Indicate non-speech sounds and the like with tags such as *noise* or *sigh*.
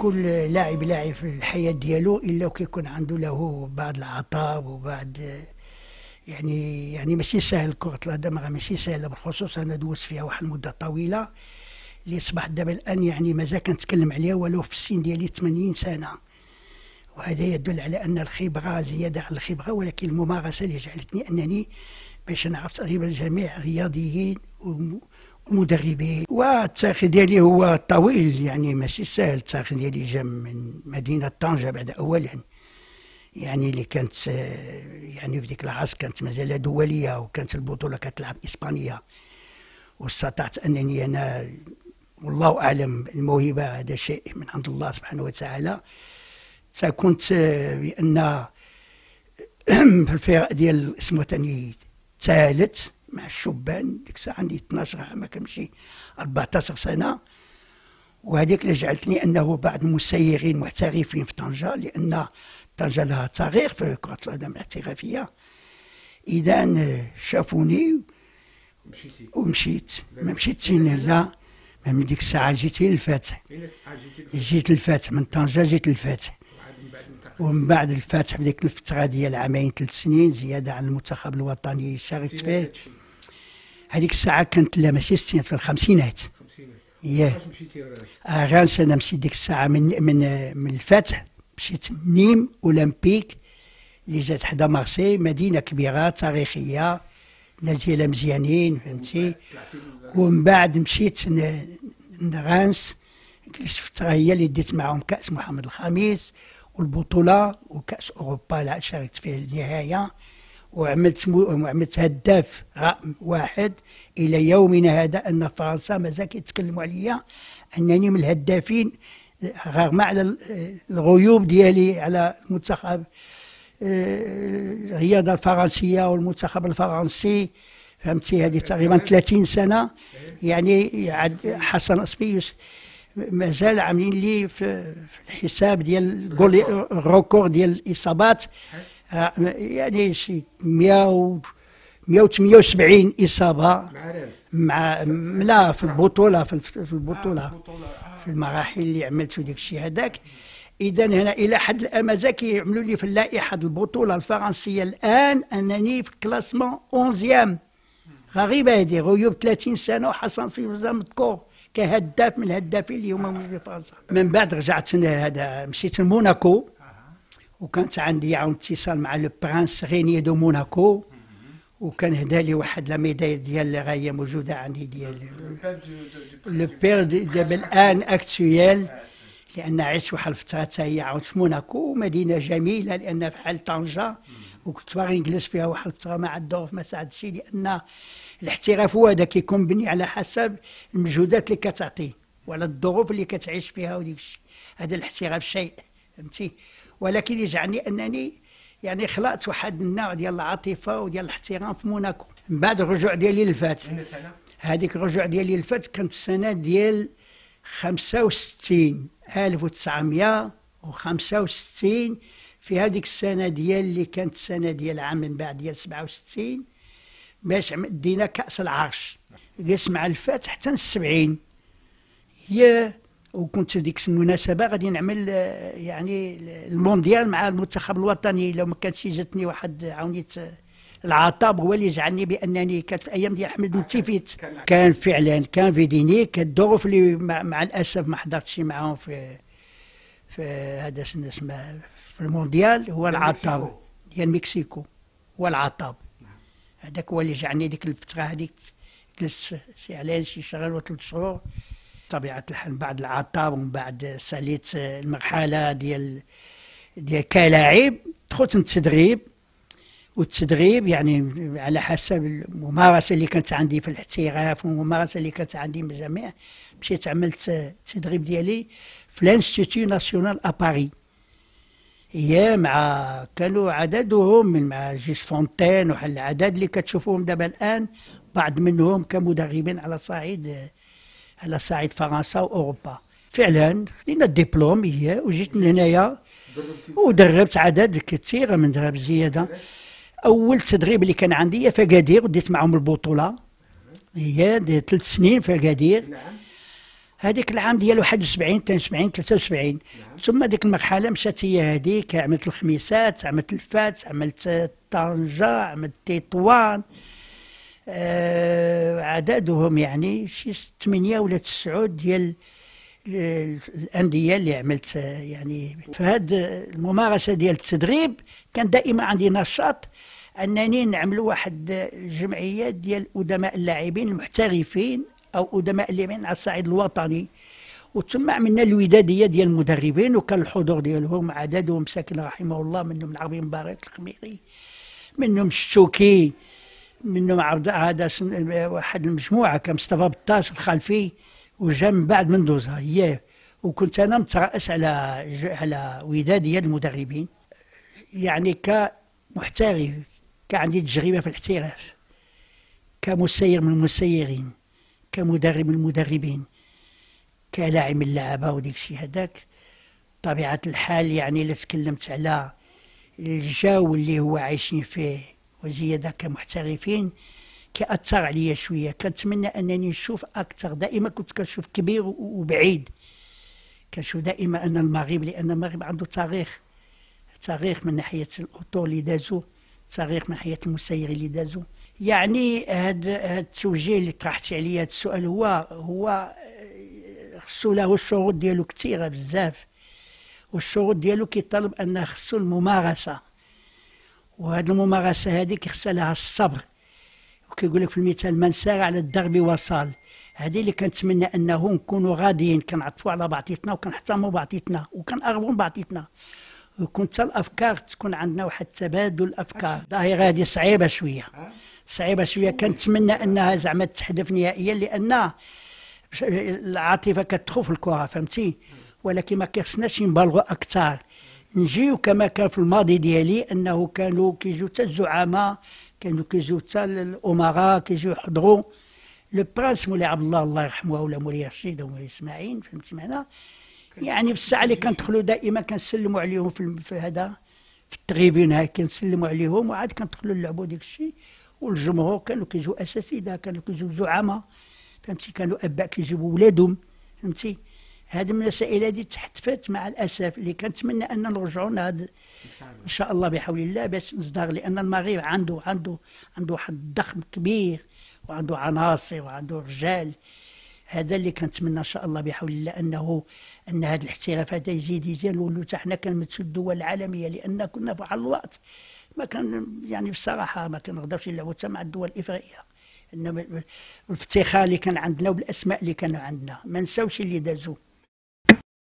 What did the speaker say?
كل لاعب لاعب في الحياة ديالو إلا وكيكون عنده له بعض العطاء وبعض يعني يعني ماشي سهل كرة القدم راه ماشي سهلة بالخصوص أنا دوزت فيها واحد المدة طويلة اللي أصبحت دابا الآن يعني مازال كنتكلم عليها ولو في السن ديالي 80 سنة وهذا يدل على أن الخبرة زيادة على الخبرة ولكن الممارسة اللي جعلتني أنني باش نعرف تقريبا جميع الرياضيين مدربي والتاريخ ديالي هو طويل يعني ماشي سهل التاريخ ديالي جا من مدينة طنجة بعد أولا يعني اللي كانت يعني في ديك العصر كانت مازال دولية وكانت البطولة كتلعب إسبانيا واستطعت أنني أنا والله أعلم الموهبة هذا شيء من عند الله سبحانه وتعالى تكونت بأن *clears throat* في الفرق ديال اسمه ثاني ثالث مع الشبان ديك الساعه عندي 12 عام كنمشي 14 سنه وهذيك اللي جعلتني انه بعد مسيرين محترفين في طنجه لان طنجه لها تاريخ في كره القدم الاحترافيه اذا شافوني مشيتي ومشيت ما مشيتش لا من ديك الساعه جيتي للفاتح جيت للفاتح من طنجه جيت للفاتح ومن بعد الفاتح في ديك الفتره ديال عامين ثلاث سنين زياده على المنتخب الوطني شاركت فيه هذيك الساعه كانت لا ماشي الستينات في الخمسينات ياه آه غانس انا مشيت ديك الساعه من من من الفتح مشيت نيم اولمبيك اللي جات حدا مارسي مدينه كبيره تاريخيه الناس ديالها مزيانين فهمتي ومن بعد مشيت لغانس شفت فتره هي اللي ديت معاهم كاس محمد الخامس والبطوله وكاس اوروبا اللي شاركت فيه النهايه وعملت وعملت هداف رقم واحد الى يومنا هذا ان فرنسا مازال كيتكلموا عليا انني من الهدافين رغم على الغيوب ديالي على المنتخب آه، الرياضه الفرنسيه والمنتخب الفرنسي فهمتي هذه تقريبا 30 سنه يعني عاد حسن اسبيوس مازال عاملين لي في الحساب ديال الريكور ديال الاصابات آه، يعني شي 100 178 اصابه مع مع لا في البطوله في البطوله آه، آه. في المراحل اللي عملت داك الشيء هذاك اذا هنا الى حد مازال كيعملوا لي في اللائحه البطوله الفرنسيه الان انني في كلاسمون 11 غريبه هذه غيوب 30 سنه وحصلت في مذكور كهداف من الهدافين اللي هما موجودين في فرنسا من بعد رجعت هذا مشيت لموناكو وكانت عندي عاون اتصال مع لو برانس غيني دو موناكو وكان هدا لي واحد لا ميداي ديال اللي راهي موجوده عندي ديال لو بير دابا الان اكتويال لان عشت واحد الفتره حتى هي عاود في موناكو مدينه جميله لان بحال طنجه وكنت باغي نجلس فيها واحد الفتره مع الظروف ما ساعدتش لان الاحتراف هو هذا كيكون مبني على حسب المجهودات اللي كتعطي وعلى الظروف اللي كتعيش فيها وديك الشيء هذا الاحتراف شيء فهمتي ولكن يجعلني انني يعني خلقت واحد النوع ديال العاطفه وديال الاحترام في موناكو من بعد الرجوع ديالي للفات هذيك الرجوع ديالي للفات كانت السنه ديال 65 1965 في هذيك السنه ديال اللي كانت السنه ديال عام من بعد ديال 67 باش دينا كاس العرش قسم على الفات حتى 70 هي وكنت في ديك المناسبه غادي نعمل آه، يعني المونديال مع المنتخب الوطني لو ما كانتش جاتني واحد عاونيت آه، العطاب هو اللي جعلني بانني كانت في ايام ديال احمد نتيفيت كان فعلا كان في ديني الظروف اللي مع, مع الاسف ما حضرتش معاهم في في هذا شنو اسمه في المونديال هو العطاب ديال مكسيكو هو العطاب هذاك هو اللي جعلني ديك الفتره هذيك جلست شي علاش شي شهر وثلاث ثلاث شهور بطبيعه الحال بعد العطاء ومن بعد ساليت المرحله ديال ديال كلاعب دخلت للتدريب والتدريب يعني على حسب الممارسه اللي كانت عندي في الاحتراف والممارسه اللي كانت عندي من الجميع مشيت عملت التدريب ديالي في لانستيتيو ناسيونال اباري هي مع كانوا عددهم من مع جيس فونتين وحال العدد اللي كتشوفوهم دابا الان بعض منهم كمدربين على صعيد على صعيد فرنسا واوروبا فعلا خدينا الدبلوم هي وجيت من هنايا ودربت عدد كثير من درب زياده اول تدريب اللي كان عندي هي في اكادير وديت معهم البطوله هي ثلاث سنين في اكادير هذيك العام ديال 71 72 73 ثم ديك المرحله مشات هي هذيك عملت الخميسات عملت الفات عملت طنجه عملت تطوان آه، عددهم يعني شي ثمانية ولا تسعود ديال الانديه اللي عملت آه، يعني فهاد الممارسه ديال التدريب كان دائما عندي نشاط انني نعمل واحد الجمعيه ديال ادماء اللاعبين المحترفين او ادماء اللاعبين على الصعيد الوطني وتم عملنا الوداديه ديال المدربين وكان الحضور ديالهم عددهم ساكن رحمه الله منهم العربي نعم مبارك الخميري منهم الشوكي منه مع هذا واحد المجموعه كان مصطفى بطاش الخلفي وجا من بعد مندوزه ياه وكنت انا مترأس على على وداديه المدربين يعني كمحترف عندي تجربه في الاحتراف كمسير من المسيرين كمدرب من المدربين كلاعب من اللعبه وديك الشيء هذاك طبيعه الحال يعني الا تكلمت على الجو اللي هو عايشين فيه وزيادة كمحترفين كأثر عليا شوية كنتمنى أنني نشوف أكثر دائما كنت كنشوف كبير وبعيد كنشوف دائما أن المغرب لأن المغرب عنده تاريخ تاريخ من ناحية الأطور اللي دازو تاريخ من ناحية المسيرين اللي دازو يعني هذا التوجيه اللي طرحتي عليا هذا السؤال هو هو آه، خصو له الشروط ديالو كثيره بزاف والشروط ديالو كيطلب ان خصو الممارسه وهاد الممارسه هادي كيخصها لها الصبر وكيقول لك في المثال من سار على الدرب وصال هادي اللي كنتمنى انه نكونوا غاديين كنعطفوا على بعضيتنا وكنحتموا بعضيتنا وكنقربوا بعضيتنا وكنت الافكار تكون عندنا واحد تبادل الافكار الظاهره هادي صعيبه شويه صعيبه شويه كنتمنى انها زعما تحذف نهائيا لان العاطفه كتخوف الكره فهمتي ولكن ما كيخصناش نبالغوا اكثر نجيو كما كان في الماضي ديالي انه كانوا كيجيو حتى الزعماء كانوا كيجيو حتى الامراء كيجيو يحضروا لو برانس مولاي عبد الله الله يرحمه ولا مولاي رشيد ومولاي اسماعيل فهمت معنا يعني في الساعه اللي كندخلوا دائما كنسلموا عليهم في هذا في التغيبين هاي كنسلموا عليهم وعاد كندخلوا نلعبوا ديك الشيء والجمهور كانوا كيجيو اساتذه كانوا كيجيو زعماء فهمتي كانوا اباء كيجيبوا ولادهم فهمتي هذه المسائل هذه تحتفت مع الاسف اللي كنتمنى ان نرجعوا لهذا ان شاء الله بحول الله باش نصدر لان المغرب عنده عنده عنده واحد الضخم كبير وعنده عناصر وعنده رجال هذا اللي كنتمنى ان شاء الله بحول الله انه ان هذا الاحتراف هذا يزيد يزيد نولوا حتى حنا كنمثلوا الدول العالميه لان كنا في واحد الوقت ما كان يعني بصراحه ما كنقدرش نلعبوا حتى مع الدول الافريقيه انما الافتخار اللي كان عندنا وبالاسماء اللي كانوا عندنا ما نساوش اللي دازوا